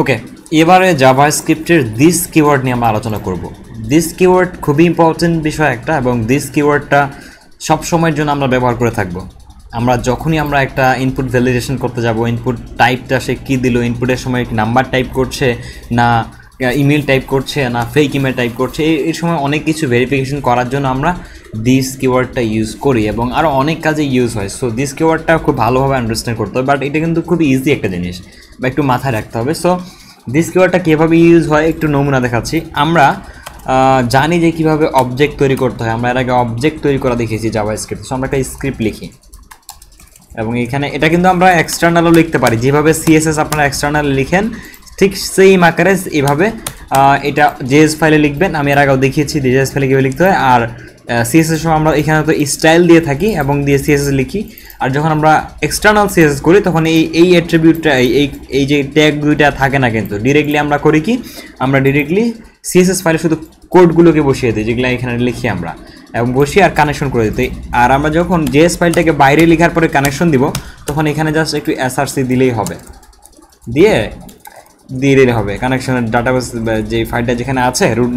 ওকে এবারে Java স্ক্রিপ্টের this keyword নিয়ে আমরা আলোচনা করব দিস কিওয়ার্ড খুবই ইম্পর্টেন্ট বিষয় একটা এবং দিস কিওয়ার্ডটা সময়ের জন্য আমরা ব্যবহার করে থাকবো আমরা যখনই আমরা একটা ইনপুট ভ্যালিডেশন করতে যাব ইনপুট টাইপটা সে কী দিল ইনপুটের সময় নাম্বার টাইপ করছে না ইমেল টাইপ করছে না ফেক ইমেল টাইপ করছে এই সময় অনেক কিছু ভেরিফিকেশন করার জন্য আমরা দিস কিওয়ার্ডটা ইউজ করি এবং আরও অনেক কাজে ইউজ হয় সো দিস কিওয়ার্ডটা খুব ভালোভাবে আন্ডারস্ট্যান্ড করতে হয় বাট এটা কিন্তু খুব ইজি একটা জিনিস বা একটু মাথায় রাখতে হবে সো দিস কিওয়ার্ডটা কীভাবে ইউজ হয় একটু নমুনা দেখাচ্ছি আমরা জানি যে কিভাবে অবজেক্ট তৈরি করতে হয় আমরা এর আগে অবজেক্ট তৈরি করা দেখেছি জাভা স্ক্রিপ্ট সো আমরা একটা স্ক্রিপ্ট লিখি এবং এখানে এটা কিন্তু আমরা এক্সটার্নালও লিখতে পারি যেভাবে সিএসএস আপনারা এক্সটার্নাল লিখেন ঠিক সেই আকারে এভাবে এটা জেএস ফাইলে লিখবেন আমি এর আগেও দেখিয়েছি জেএস ফাইলে কীভাবে লিখতে হয় আর সিএসএস আমরা এখানে তো স্টাইল দিয়ে থাকি এবং দিয়ে সিএসএস লিখি আর যখন আমরা এক্সটার্নাল সিএসএস করি তখন এই এই অ্যাট্রিবিউটটা এই এই যে ট্যাগ দুইটা থাকে না কিন্তু ডিরেক্টলি আমরা করি কি আমরা ডিরেক্টলি সিএসএস ফাইলে শুধু কোডগুলোকে বসিয়ে দিই যেগুলো এখানে লিখি আমরা এবং বসিয়ে আর কানেকশন করে দিতে আর আমরা যখন জেএস ফাইলটাকে বাইরে লেখার পরে কানেকশন দিব তখন এখানে জাস্ট একটু এসআরসি দিলেই হবে দিয়ে দিয়ে দিলে হবে কানেকশনের ডাটাবেস যে ফাইলটা যেখানে আছে রুট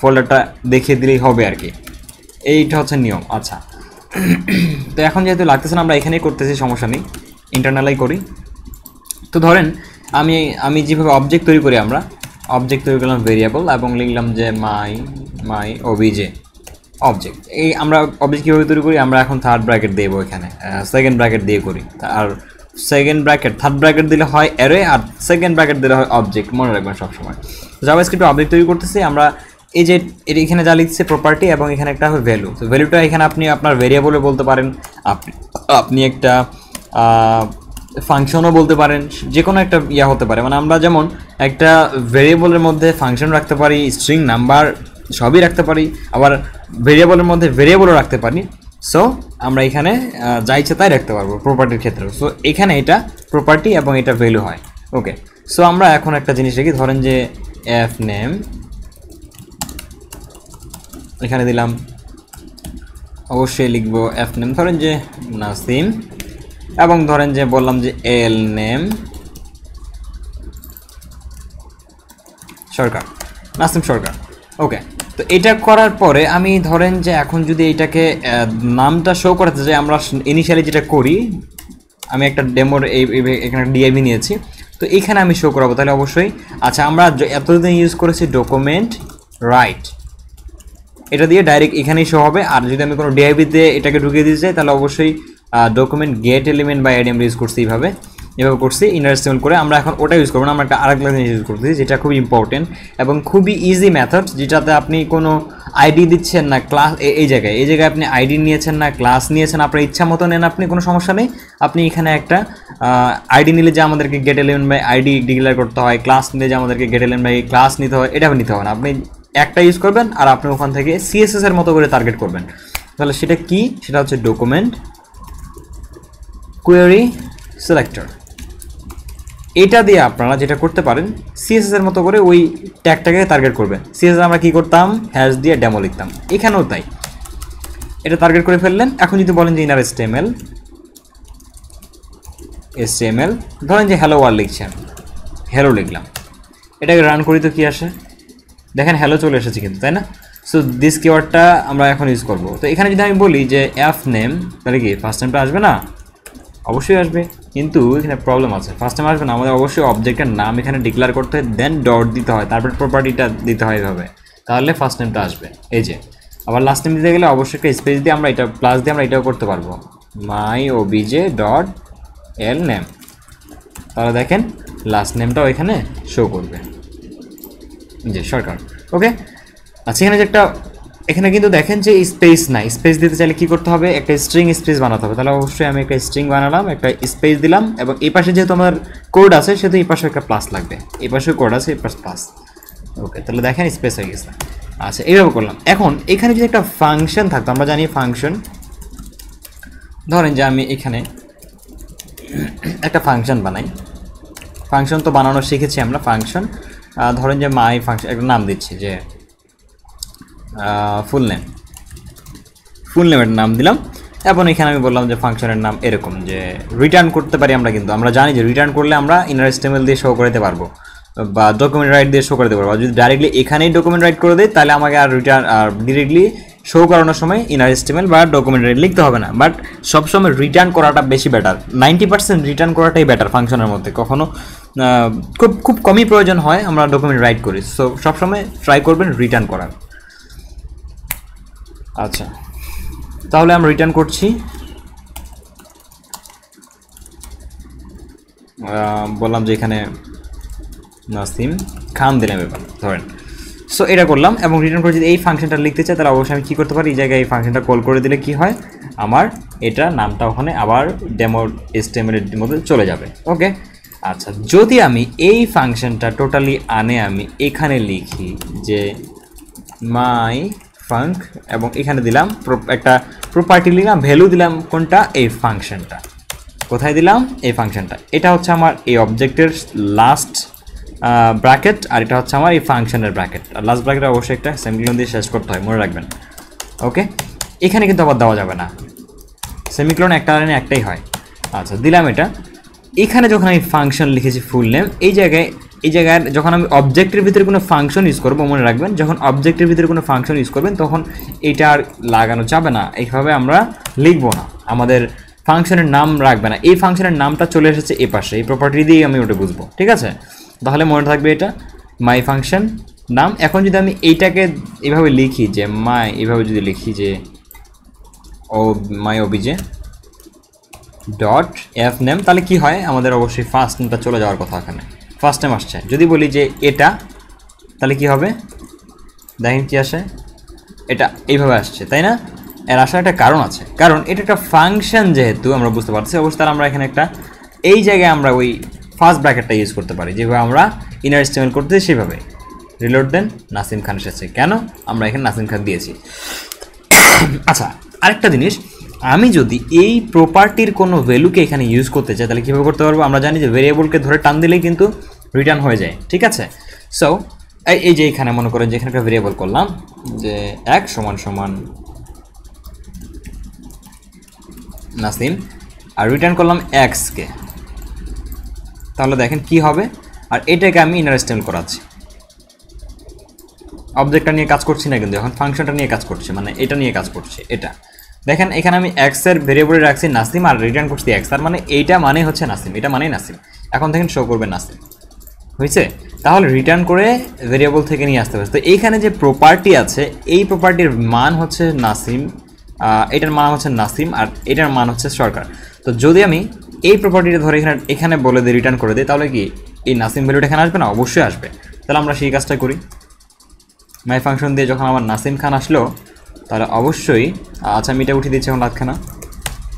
ফোল্ডারটা দেখিয়ে দিলেই হবে আর কি এইটা হচ্ছে নিয়ম আচ্ছা তো এখন যেহেতু লাগতেছে না আমরা এখানেই করতেছি সমস্যা নেই ইন্টারনালাই করি তো ধরেন আমি আমি যেভাবে অবজেক্ট তৈরি করি আমরা অবজেক্ট তৈরি করলাম ভেরিয়েবল এবং লিখলাম যে মাই মাই ওবিজে অবজেক্ট এই আমরা অবজেক্ট কীভাবে তৈরি করি আমরা এখন থার্ড ব্র্যাকেট দেবো এখানে সেকেন্ড ব্র্যাকেট দিয়ে করি আর সেকেন্ড ব্র্যাকেট থার্ড ব্র্যাকেট দিলে হয় অ্যারে আর সেকেন্ড ব্র্যাকেট দিলে হয় অবজেক্ট মনে রাখবেন সবসময় জাভাস্ক্রিপ্টে অবজেক্ট তৈরি করতেছি আমরা এই যে এখানে যা লিখছে প্রপার্টি এবং এখানে একটা হবে ভ্যালু তো ভ্যালুটা এখানে আপনি আপনার ভেরিয়েবলে বলতে পারেন আপনি আপনি একটা ফাংশনও বলতে পারেন যে কোনো একটা ইয়া হতে পারে মানে আমরা যেমন একটা ভেরিয়েবলের মধ্যে ফাংশন রাখতে পারি স্ট্রিং নাম্বার সবই রাখতে পারি আবার ভেরিয়েবলের মধ্যে ভেরিয়েবলও রাখতে পারি সো আমরা এখানে যা ইচ্ছে তাই রাখতে পারবো প্রপার্টির ক্ষেত্রে সো এখানে এটা প্রপার্টি এবং এটা ভ্যালু হয় ওকে সো আমরা এখন একটা জিনিস রাখি ধরেন যে এফ নেম এখানে দিলাম অবশ্যই লিখব এফ নেম ধরেন যে নাসিম এবং ধরেন যে বললাম যে এল নেম সরকার নাসিম সরকার ওকে তো এটা করার পরে আমি ধরেন যে এখন যদি এটাকে নামটা শো করাতে চাই আমরা ইনিশিয়ালি যেটা করি আমি একটা ডেমোর এই এখানে ডিআইবি e নিয়েছি তো এখানে আমি শো করাবো তাহলে অবশ্যই আচ্ছা আমরা এতদিন ইউজ করেছি ডকুমেন্ট রাইট এটা দিয়ে ডাইরেক্ট এখানেই শো হবে আর যদি আমি কোনো ডিআইপিতে এটাকে ঢুকিয়ে দিতে চাই তাহলে অবশ্যই ডকুমেন্ট গেট এলিমেন্ট বা এডিএম ইউজ করছি এইভাবে এভাবে করছি ইন্টারস্টেবল করে আমরা এখন ওটা ইউজ করবো না আমরা একটা আরেকটা জিনিস ইউজ করতেছি যেটা খুব ইম্পর্টেন্ট এবং খুবই ইজি মেথড যেটাতে আপনি কোনো আইডি দিচ্ছেন না ক্লাস এই জায়গায় এই জায়গায় আপনি আইডি নিয়েছেন না ক্লাস নিয়েছেন আপনার ইচ্ছা মতো নেন আপনি কোনো সমস্যা নেই আপনি এখানে একটা আইডি নিলে যে আমাদেরকে get element by ID declare করতে হয় ক্লাস নিলে যে আমাদেরকে গেট এলেভেন বাই ক্লাস নিতে হয় এটা নিতে হবে না আপনি একটা ইউজ করবেন আর আপনি ওখান থেকে সিএসএস এর মতো করে টার্গেট করবেন তাহলে সেটা কি সেটা হচ্ছে ডকুমেন্ট কোয়েরি সিলেক্টর এটা দিয়ে আপনারা যেটা করতে পারেন সিএসএস এর মতো করে ওই ট্যাগটাকে টার্গেট করবেন সিএসএস আমরা কি করতাম হ্যাশ দিয়ে ডেমো লিখতাম এখানেও তাই এটা টার্গেট করে ফেললেন এখন যদি বলেন যে ইনার এসটিএমএল এসটিএমএল ধরেন যে হ্যালো ওয়ার লিখছেন হ্যালো লিখলাম এটাকে রান করি তো কী আসে দেখেন হ্যালো চলে এসেছে কিন্তু তাই না সো দিস কিওয়ার্ডটা আমরা এখন ইউজ করব তো এখানে যদি আমি বলি যে এফ নেম তাহলে কি ফার্স্ট টাইমটা আসবে না অবশ্যই আসবে কিন্তু এখানে প্রবলেম আছে ফার্স্ট টাইম আসবে না আমাদের অবশ্যই অবজেক্টের নাম এখানে ডিক্লেয়ার করতে হয় দেন ডট দিতে হয় তারপর প্রপার্টিটা দিতে হয় এভাবে তাহলে ফার্স্ট টাইমটা আসবে এই যে আবার লাস্ট নেম দিতে গেলে অবশ্যই একটা স্পেস দিয়ে আমরা এটা প্লাস দিয়ে আমরা এটাও করতে পারবো মাই ও বিজে ডট এল নেম তাহলে দেখেন লাস্ট নেমটাও এখানে শো করবে যে সরকার ওকে আচ্ছা এখানে যে একটা এখানে কিন্তু দেখেন যে স্পেস নাই স্পেস দিতে চাইলে কি করতে হবে একটা স্ট্রিং স্পেস বানাতে হবে তাহলে অবশ্যই আমি একটা স্ট্রিং বানালাম একটা স্পেস দিলাম এবং এই পাশে যেহেতু আমার কোড আছে সেহেতু এই পাশে একটা প্লাস লাগবে এই পাশেও কোড আছে এই পাশে প্লাস ওকে তাহলে দেখেন স্পেস হয়ে গেছে আচ্ছা এইভাবে করলাম এখন এখানে যদি একটা ফাংশন থাকতো আমরা জানি ফাংশন ধরেন যে আমি এখানে একটা ফাংশন বানাই ফাংশন তো বানানো শিখেছি আমরা ফাংশন ধরেন যে মাই ফাংশন একটা নাম দিচ্ছে যে ফুল নেম ফুল নেমের নাম দিলাম এবং এখানে আমি বললাম যে ফাংশনের নাম এরকম যে রিটার্ন করতে পারি আমরা কিন্তু আমরা জানি যে রিটার্ন করলে আমরা ইনারেস্টেমেল দিয়ে শো করতে পারবো বা ডকুমেন্ট রাইট দিয়ে শো করতে পারবো যদি ডাইরেক্টলি এখানেই ডকুমেন্ট রাইট করে দেয় তাহলে আমাকে আর রিটার্ন আর ডিরেক্টলি শো করানোর সময় ইনার এস্টিমেল বা ডকুমেন্টারি লিখতে হবে না বাট সবসময় রিটার্ন করাটা বেশি বেটার নাইনটি পার্সেন্ট রিটার্ন করাটাই বেটার ফাংশনের মধ্যে কখনো খুব খুব কমই প্রয়োজন হয় আমরা ডকুমেন্ট রাইট করি সো সবসময় ট্রাই করবেন রিটার্ন করার আচ্ছা তাহলে আমরা রিটার্ন করছি বললাম যে এখানে নাসিম খান দিলাম এবার ধরেন সো এটা করলাম এবং রিটার্ন করে যদি এই ফাংশনটা লিখতে চাই তাহলে অবশ্যই আমি কী করতে পারি এই জায়গায় এই ফাংশনটা কল করে দিলে কি হয় আমার এটা নামটা ওখানে আবার ডেমো এস্টেমেলের মধ্যে চলে যাবে ওকে আচ্ছা যদি আমি এই ফাংশনটা টোটালি আনে আমি এখানে লিখি যে মাই ফাংক এবং এখানে দিলাম একটা প্রপার্টি লিখলাম ভ্যালু দিলাম কোনটা এই ফাংশনটা কোথায় দিলাম এই ফাংশনটা এটা হচ্ছে আমার এই অবজেক্টের লাস্ট ব্র্যাকেট আর এটা হচ্ছে আমার এই ফাংশনের ব্র্যাকেট আর লাস্ট ব্র্যাকেট অবশ্যই একটা সেমিকোলন দিয়ে শেষ করতে হয় মনে রাখবেন ওকে এখানে কিন্তু আবার দেওয়া যাবে না সেমিকোলন একটা লাইনে একটাই হয় আচ্ছা দিলাম এটা এখানে যখন আমি ফাংশন লিখেছি ফুল নেম এই জায়গায় এই জায়গায় যখন আমি অবজেক্টের ভিতরে কোনো ফাংশন ইউজ করবো মনে রাখবেন যখন অবজেক্টের ভিতরে কোনো ফাংশন ইউজ করবেন তখন এটা আর লাগানো যাবে না এইভাবে আমরা লিখব না আমাদের ফাংশনের নাম রাখবে না এই ফাংশনের নামটা চলে এসেছে এ পাশে এই প্রপার্টি দিয়েই আমি ওটা বুঝবো ঠিক আছে তাহলে মনে থাকবে এটা মাই ফাংশন নাম এখন যদি আমি এইটাকে এভাবে লিখি যে মাই এভাবে যদি লিখি যে ও my obj dot F name তাহলে কি হয় আমাদের অবশ্যই ফার্স্ট নেমটা চলে যাওয়ার কথা ওখানে ফার্স্ট নেম আসছে যদি বলি যে এটা তাহলে কি হবে দেখেন কি আসে এটা এইভাবে আসছে তাই না এর আসার একটা কারণ আছে কারণ এটা একটা ফাংশন যেহেতু আমরা বুঝতে পারছি অবশ্য আমরা এখানে একটা এই জায়গায় আমরা ওই ফার্স্ট ব্র্যাকেটটা ইউজ করতে পারি যেভাবে আমরা ইনার স্টেমেন্ট করতে সেভাবে রিলোড দেন নাসিম খান এসেছে কেন আমরা এখানে নাসিম খান দিয়েছি আচ্ছা আরেকটা জিনিস আমি যদি এই প্রপার্টির কোনো ভ্যালুকে এখানে ইউজ করতে চাই তাহলে কীভাবে করতে পারবো আমরা জানি যে ভেরিয়েবলকে ধরে টান দিলেই কিন্তু রিটার্ন হয়ে যায় ঠিক আছে সো এই যে এখানে মনে করেন যে এখানে একটা ভেরিয়েবল করলাম যে এক সমান সমান নাসিম আর রিটার্ন করলাম এক্সকে তাহলে দেখেন কি হবে আর এটাকে আমি ইনার স্টেবল করাচ্ছি অবজেক্টটা নিয়ে কাজ করছি না কিন্তু এখন ফাংশনটা নিয়ে কাজ করছি মানে এটা নিয়ে কাজ করছি এটা দেখেন এখানে আমি এক্সের ভেরিয়েবলে রাখছি নাসিম আর রিটার্ন করছি এক্স আর মানে এইটা মানে হচ্ছে নাসিম এটা মানেই নাসিম এখন দেখেন শো করবে নাসিম হয়েছে তাহলে রিটার্ন করে ভেরিয়েবল থেকে নিয়ে আসতে পারছে তো এইখানে যে প্রপার্টি আছে এই প্রপার্টির মান হচ্ছে নাসিম এটার মান হচ্ছে নাসিম আর এটার মান হচ্ছে সরকার তো যদি আমি এই প্রপার্টিটা ধরে এখানে এখানে বলে দিই রিটার্ন করে দিই তাহলে কি এই নাসিম ভ্যালুটা এখানে আসবে না অবশ্যই আসবে তাহলে আমরা সেই কাজটা করি মাই ফাংশন দিয়ে যখন আমার নাসিম খান আসলো তাহলে অবশ্যই আচ্ছা আমি এটা উঠিয়ে দিচ্ছি এখন না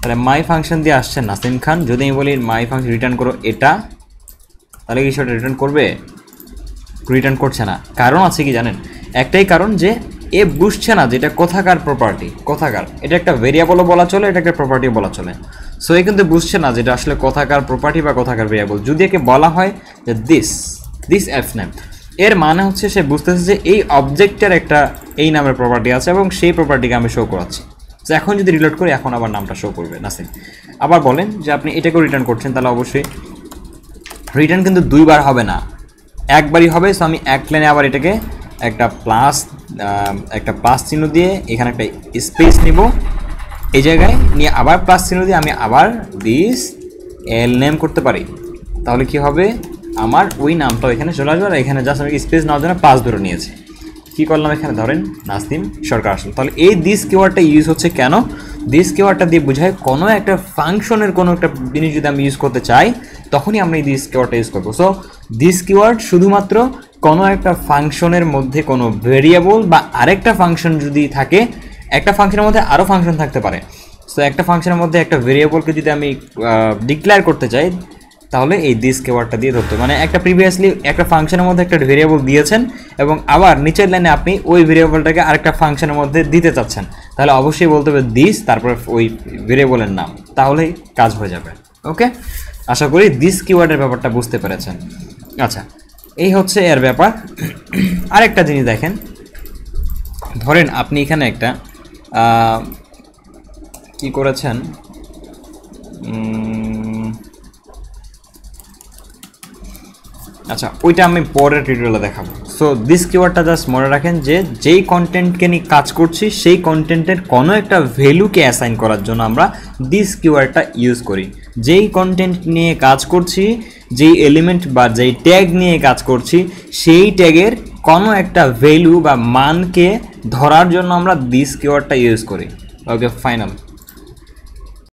তাহলে মাই ফাংশন দিয়ে আসছে নাসিম খান যদি আমি বলি মাই ফাংশন রিটার্ন করো এটা তাহলে কি সেটা রিটার্ন করবে রিটার্ন করছে না কারণ আছে কি জানেন একটাই কারণ যে এ বুঝছে না যে এটা কোথাকার প্রপার্টি কোথাকার এটা একটা ভেরিয়েবলও বলা চলে এটা একটা প্রপার্টিও বলা চলে সো এ কিন্তু বুঝছে না যেটা আসলে কথাকার প্রপার্টি বা কথাকার ভেয়াবল যদি একে বলা হয় যে দিস দিস অ্যাপস নেম এর মানে হচ্ছে সে বুঝতেছে যে এই অবজেক্টের একটা এই নামের প্রপার্টি আছে এবং সেই প্রপার্টিকে আমি শো করাচ্ছি তো এখন যদি রিলোড করি এখন আবার নামটা শো করবে নাসিম আবার বলেন যে আপনি এটাকেও রিটার্ন করছেন তাহলে অবশ্যই রিটার্ন কিন্তু দুইবার হবে না একবারই হবে সো আমি এক লাইনে আবার এটাকে একটা প্লাস একটা প্লাস চিহ্ন দিয়ে এখানে একটা স্পেস নিব এই জায়গায় নিয়ে আবার প্লাস চিহ্ন দিয়ে আমি আবার দিস এল নেম করতে পারি তাহলে কি হবে আমার ওই নামটাও এখানে চলে আসবে আর এখানে জাস্ট আমি স্পেস নেওয়ার জন্য পাঁচ ধরে নিয়েছি কী করলাম এখানে ধরেন নাসিম সরকার আসলাম তাহলে এই দিস কেওয়ারটা ইউজ হচ্ছে কেন দিস কেওয়ারটা দিয়ে বোঝায় কোনো একটা ফাংশনের কোনো একটা জিনিস যদি আমি ইউজ করতে চাই তখনই আমরা এই দিস কেওয়ারটা ইউজ করবো সো দিস কিওয়ার্ড শুধুমাত্র কোনো একটা ফাংশনের মধ্যে কোনো ভেরিয়েবল বা আরেকটা ফাংশন যদি থাকে একটা ফাংশনের মধ্যে আরও ফাংশন থাকতে পারে সো একটা ফাংশনের মধ্যে একটা ভেরিয়েবলকে যদি আমি ডিক্লেয়ার করতে চাই তাহলে এই দিস কেওয়ার্ডটা দিয়ে ধরতে মানে একটা প্রিভিয়াসলি একটা ফাংশনের মধ্যে একটা ভেরিয়েবল দিয়েছেন এবং আবার নিচের লাইনে আপনি ওই ভেরিয়েবলটাকে আরেকটা ফাংশনের মধ্যে দিতে চাচ্ছেন তাহলে অবশ্যই বলতে হবে দিস তারপরে ওই ভেরিয়েবলের নাম তাহলেই কাজ হয়ে যাবে ওকে আশা করি দিস কিওয়ার্ডের ব্যাপারটা বুঝতে পেরেছেন আচ্ছা এই হচ্ছে এর ব্যাপার আরেকটা জিনিস দেখেন ধরেন আপনি এখানে একটা কি করেছেন আচ্ছা ওইটা আমি পরের টিউটোরিয়ালে দেখাবো সো দিস কিওয়ার্ডটা জাস্ট মনে রাখেন যে যেই কন্টেন্টকে নিয়ে কাজ করছি সেই কন্টেন্টের কোনো একটা ভ্যালুকে অ্যাসাইন করার জন্য আমরা দিস কিওয়ার্ডটা ইউজ করি যেই কন্টেন্ট নিয়ে কাজ করছি যেই এলিমেন্ট বা যেই ট্যাগ নিয়ে কাজ করছি সেই ট্যাগের কোনো একটা ভ্যালু বা মানকে ধরার জন্য আমরা দিস কিওয়ার্ডটা ইউজ করি ওকে ফাইনাল